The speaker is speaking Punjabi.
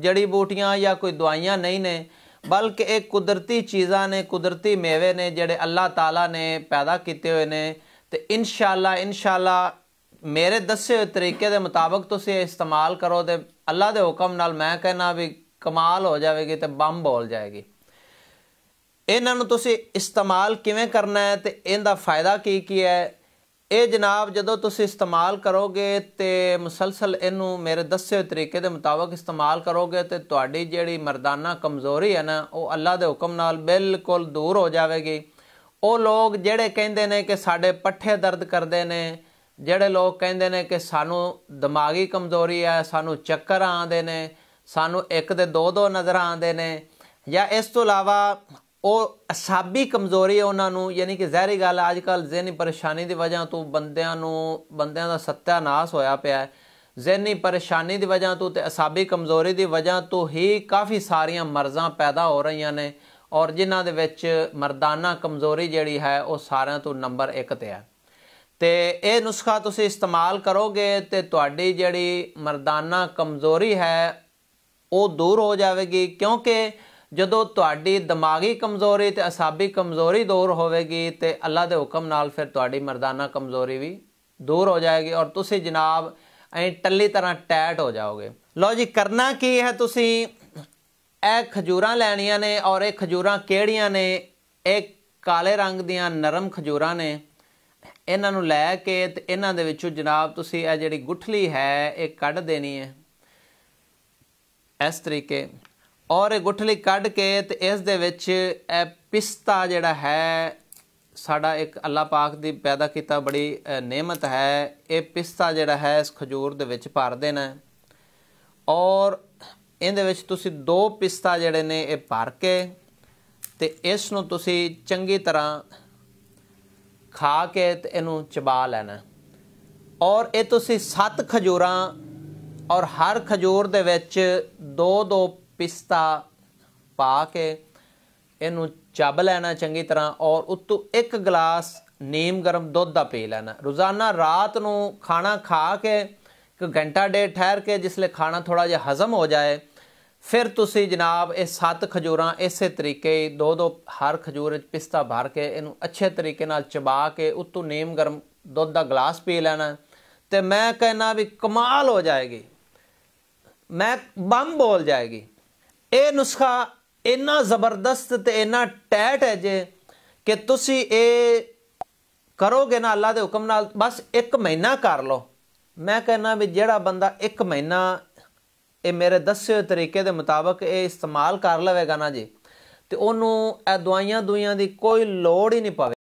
ਜੜੀ ਬੂਟੀਆਂ ਜਾਂ ਕੋਈ ਦਵਾਈਆਂ ਨਹੀਂ ਨੇ ਬਲਕਿ ਇਹ ਕੁਦਰਤੀ ਚੀਜ਼ਾਂ ਨੇ ਕੁਦਰਤੀ ਮੇਵੇ ਨੇ ਜਿਹੜੇ ਅੱਲਾਹ ਤਾਲਾ ਨੇ ਪੈਦਾ ਕੀਤੇ ਹੋਏ ਨੇ ਤੇ ਇਨਸ਼ਾਅੱਲਾ ਇਨਸ਼ਾਅੱਲਾ ਮੇਰੇ ਦੱਸੇ ਹੋਏ ਤਰੀਕੇ ਦੇ ਮੁਤਾਬਕ ਤੁਸੀਂ ਇਸਤੇਮਾਲ ਕਰੋ ਤੇ ਅੱਲਾਹ ਦੇ ਹੁਕਮ ਨਾਲ ਮੈਂ ਕਹਿਣਾ ਵੀ ਕਮਾਲ ਹੋ ਜਾਵੇਗੀ ਤੇ ਬੰਬ ਬੋਲ ਜਾਏਗੀ ਇਹਨਾਂ ਨੂੰ ਤੁਸੀਂ ਇਸਤੇਮਾਲ ਕਿਵੇਂ ਕਰਨਾ ਹੈ ਤੇ ਇਹਦਾ ਫਾਇਦਾ ਕੀ ਕੀ ਹੈ ਇਹ ਜਨਾਬ ਜਦੋਂ ਤੁਸੀਂ ਇਸਤੇਮਾਲ ਕਰੋਗੇ ਤੇ ਮੁਸਲਸਲ ਇਹਨੂੰ ਮੇਰੇ ਦੱਸੇ ਤਰੀਕੇ ਦੇ ਮੁਤਾਬਕ ਇਸਤੇਮਾਲ ਕਰੋਗੇ ਤੇ ਤੁਹਾਡੀ ਜਿਹੜੀ ਮਰਦਾਨਾ ਕਮਜ਼ੋਰੀ ਹੈ ਨਾ ਉਹ ਅੱਲਾ ਦੇ ਹੁਕਮ ਨਾਲ ਬਿਲਕੁਲ ਦੂਰ ਹੋ ਜਾਵੇਗੀ ਉਹ ਲੋਕ ਜਿਹੜੇ ਕਹਿੰਦੇ ਨੇ ਕਿ ਸਾਡੇ ਪੱਠੇ ਦਰਦ ਕਰਦੇ ਨੇ ਜਿਹੜੇ ਲੋਕ ਕਹਿੰਦੇ ਨੇ ਕਿ ਸਾਨੂੰ ਦਿਮਾਗੀ ਕਮਜ਼ੋਰੀ ਹੈ ਸਾਨੂੰ ਚੱਕਰ ਆਉਂਦੇ ਨੇ ਸਾਨੂੰ ਇੱਕ ਦੇ ਦੋ ਦੋ ਨਜ਼ਰ ਆਉਂਦੇ ਨੇ ਜਾਂ ਇਸ ਤੋਂ ਇਲਾਵਾ ਉਹ ਅਸਾਬੀ ਕਮਜ਼ੋਰੀ ਹੈ ਉਹਨਾਂ ਨੂੰ ਯਾਨੀ ਕਿ ਜ਼ਾਹਿਰੀ ਗੱਲ ਅੱਜ ਕੱਲ ਜ਼ਿਹਨੀ ਪਰੇਸ਼ਾਨੀ ਦੀ ਵਜ੍ਹਾ ਤੋਂ ਬੰਦਿਆਂ ਨੂੰ ਬੰਦਿਆਂ ਦਾ ਸਤਿਆਨਾਸ਼ ਹੋਇਆ ਪਿਆ ਹੈ ਜ਼ਿਹਨੀ ਪਰੇਸ਼ਾਨੀ ਦੀ ਵਜ੍ਹਾ ਤੋਂ ਤੇ ਅਸਾਬੀ ਕਮਜ਼ੋਰੀ ਦੀ ਵਜ੍ਹਾ ਤੋਂ ਹੀ ਕਾਫੀ ਸਾਰੀਆਂ ਮਰਜ਼ਾਂ ਪੈਦਾ ਹੋ ਰਹੀਆਂ ਨੇ ਔਰ ਜਿਨ੍ਹਾਂ ਦੇ ਵਿੱਚ ਮਰਦਾਨਾ ਕਮਜ਼ੋਰੀ ਜਿਹੜੀ ਹੈ ਉਹ ਸਾਰਿਆਂ ਤੋਂ ਨੰਬਰ 1 ਤੇ ਹੈ ਤੇ ਇਹ ਨੁਸਖਾ ਤੁਸੀਂ ਇਸਤੇਮਾਲ ਕਰੋਗੇ ਤੇ ਤੁਹਾਡੀ ਜਿਹੜੀ ਮਰਦਾਨਾ ਕਮਜ਼ੋਰੀ ਹੈ ਉਹ ਦੂਰ ਹੋ ਜਾਵੇਗੀ ਕਿਉਂਕਿ ਜਦੋਂ ਤੁਹਾਡੀ ਦਿਮਾਗੀ ਕਮਜ਼ੋਰੀ ਤੇ ਅਸਾਬੀ ਕਮਜ਼ੋਰੀ ਦੂਰ ਹੋਵੇਗੀ ਤੇ ਅੱਲਾ ਦੇ ਹੁਕਮ ਨਾਲ ਫਿਰ ਤੁਹਾਡੀ ਮਰਦਾਨਾ ਕਮਜ਼ੋਰੀ ਵੀ ਦੂਰ ਹੋ ਜਾਏਗੀ ਔਰ ਤੁਸੀਂ ਜਨਾਬ ਐ ਟੱਲੀ ਤਰ੍ਹਾਂ ਟੈਟ ਹੋ ਜਾਓਗੇ ਲਓ ਜੀ ਕਰਨਾ ਕੀ ਹੈ ਤੁਸੀਂ ਇਹ ਖਜੂਰਾਂ ਲੈਣੀਆਂ ਨੇ ਔਰ ਇਹ ਖਜੂਰਾਂ ਕਿਹੜੀਆਂ ਨੇ ਇਹ ਕਾਲੇ ਰੰਗ ਦੀਆਂ ਨਰਮ ਖਜੂਰਾਂ ਨੇ ਇਹਨਾਂ ਨੂੰ ਲੈ ਕੇ ਤੇ ਇਹਨਾਂ ਦੇ ਵਿੱਚੋਂ ਜਨਾਬ ਤੁਸੀਂ ਇਹ ਜਿਹੜੀ ਗੁੱਠਲੀ ਹੈ ਇਹ ਕੱਢ ਦੇਣੀ ਹੈ ਇਸ ਤਰੀਕੇ ਔਰ ਇਹ ਗੁੱਠਲੀ ਕੱਢ ਕੇ ਤੇ ਇਸ ਦੇ ਵਿੱਚ ਇਹ ਪਿਸਤਾ ਜਿਹੜਾ ਹੈ ਸਾਡਾ ਇੱਕ ਅੱਲਾ ਪਾਕ ਦੀ ਪੈਦਾ ਕੀਤਾ ਬੜੀ ਨੇਮਤ ਹੈ ਇਹ ਪਿਸਤਾ ਜਿਹੜਾ ਹੈ ਇਸ ਖਜੂਰ ਦੇ ਵਿੱਚ ਭਰ ਦੇਣਾ ਔਰ ਇਹਦੇ ਵਿੱਚ ਤੁਸੀਂ ਦੋ ਪਿਸਤਾ ਜਿਹੜੇ ਨੇ ਇਹ ਭਰ ਕੇ ਤੇ ਇਸ ਨੂੰ ਤੁਸੀਂ ਚੰਗੀ ਤਰ੍ਹਾਂ ਖਾ ਕੇ ਤੇ ਇਹਨੂੰ ਚਬਾ ਲੈਣਾ ਔਰ ਇਹ ਤੁਸੀਂ ਸੱਤ ਖਜੂਰਾਂ ਔਰ ਹਰ ਖਜੂਰ ਦੇ ਵਿੱਚ ਦੋ ਦੋ ਪਿਸਤਾ ਪਾ ਕੇ ਇਹਨੂੰ ਚੱਬ ਲੈਣਾ ਚੰਗੀ ਤਰ੍ਹਾਂ ਔਰ ਉੱਤੋਂ ਇੱਕ ਗਲਾਸ ਨੀਮ ਗਰਮ ਦੁੱਧ ਦਾ ਪੀ ਲੈਣਾ ਰੋਜ਼ਾਨਾ ਰਾਤ ਨੂੰ ਖਾਣਾ ਖਾ ਕੇ ਇੱਕ ਘੰਟਾ ਡੇਢ ਠਹਿਰ ਕੇ ਜਿਸਲੇ ਖਾਣਾ ਥੋੜਾ ਜਿਹਾ ਹਜ਼ਮ ਹੋ ਜਾਏ ਫਿਰ ਤੁਸੀਂ ਜਨਾਬ ਇਹ ਸੱਤ ਖਜੂਰਾਂ ਇਸੇ ਤਰੀਕੇ ਦੋ ਦੋ ਹਰ ਖਜੂਰ ਵਿੱਚ ਪਿਸਤਾ ਭਰ ਕੇ ਇਹਨੂੰ ਅੱਛੇ ਤਰੀਕੇ ਨਾਲ ਚਬਾ ਕੇ ਉੱਤੋਂ ਨੀਮ ਗਰਮ ਦੁੱਧ ਦਾ ਗਲਾਸ ਪੀ ਲੈਣਾ ਤੇ ਮੈਂ ਕਹਿਣਾ ਵੀ ਕਮਾਲ ਹੋ ਜਾਏਗੀ ਮੈਂ ਬੰਬ ਬੋਲ ਜਾਏਗੀ ਇਹ ਨੁਸਖਾ ਇੰਨਾ ਜ਼ਬਰਦਸਤ ਤੇ ਇੰਨਾ ਟੈਟ ਹੈ ਜੇ ਕਿ ਤੁਸੀਂ ਇਹ ਕਰੋਗੇ ਨਾ ਅੱਲਾ ਦੇ ਹੁਕਮ ਨਾਲ ਬਸ 1 ਮਹੀਨਾ ਕਰ ਲਓ ਮੈਂ ਕਹਿੰਨਾ ਵੀ ਜਿਹੜਾ ਬੰਦਾ 1 ਮਹੀਨਾ ਇਹ ਮੇਰੇ ਦੱਸੇ ਤਰੀਕੇ ਦੇ ਮੁਤਾਬਕ ਇਹ ਇਸਤੇਮਾਲ ਕਰ ਲਵੇਗਾ ਨਾ ਜੀ ਤੇ ਉਹਨੂੰ ਇਹ ਦਵਾਈਆਂ ਦੁਈਆਂ ਦੀ ਕੋਈ ਲੋੜ ਹੀ ਨਹੀਂ ਪਵੇ